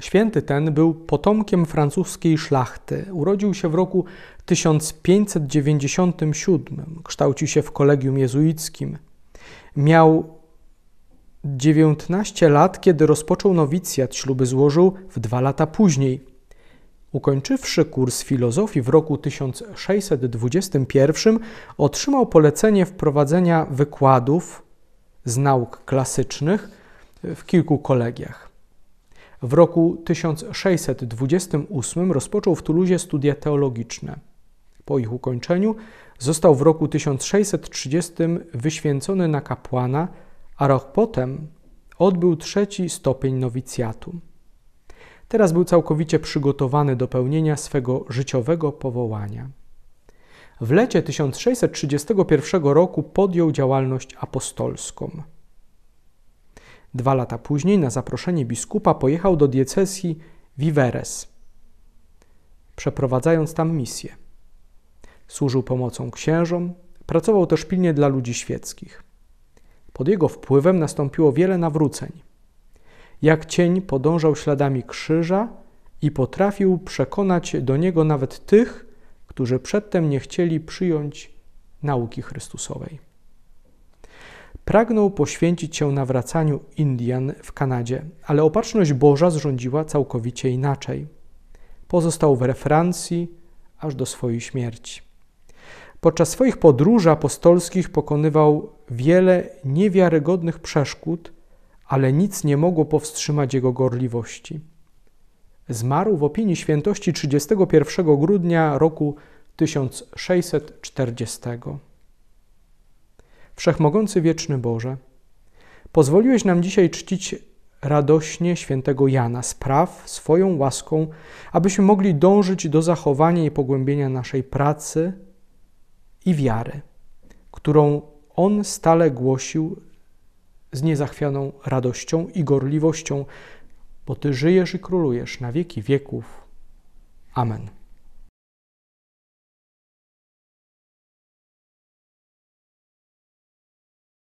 Święty ten był potomkiem francuskiej szlachty. Urodził się w roku 1597, kształcił się w kolegium jezuickim. Miał 19 lat, kiedy rozpoczął nowicjat, śluby złożył w dwa lata później. Ukończywszy kurs filozofii w roku 1621, otrzymał polecenie wprowadzenia wykładów z nauk klasycznych w kilku kolegiach. W roku 1628 rozpoczął w Toulouse studia teologiczne. Po ich ukończeniu został w roku 1630 wyświęcony na kapłana, a rok potem odbył trzeci stopień nowicjatu. Teraz był całkowicie przygotowany do pełnienia swego życiowego powołania. W lecie 1631 roku podjął działalność apostolską. Dwa lata później na zaproszenie biskupa pojechał do diecezji Viveres, przeprowadzając tam misję. Służył pomocą księżom, pracował też pilnie dla ludzi świeckich. Pod jego wpływem nastąpiło wiele nawróceń. Jak cień podążał śladami krzyża i potrafił przekonać do niego nawet tych, którzy przedtem nie chcieli przyjąć nauki Chrystusowej. Pragnął poświęcić się nawracaniu Indian w Kanadzie, ale opatrzność Boża zrządziła całkowicie inaczej. Pozostał we Francji aż do swojej śmierci. Podczas swoich podróży apostolskich pokonywał wiele niewiarygodnych przeszkód, ale nic nie mogło powstrzymać jego gorliwości. Zmarł w opinii świętości 31 grudnia roku 1640. Wszechmogący wieczny Boże, pozwoliłeś nam dzisiaj czcić radośnie świętego Jana, spraw swoją łaską, abyśmy mogli dążyć do zachowania i pogłębienia naszej pracy i wiary, którą on stale głosił z niezachwianą radością i gorliwością, bo Ty żyjesz i królujesz na wieki wieków. Amen.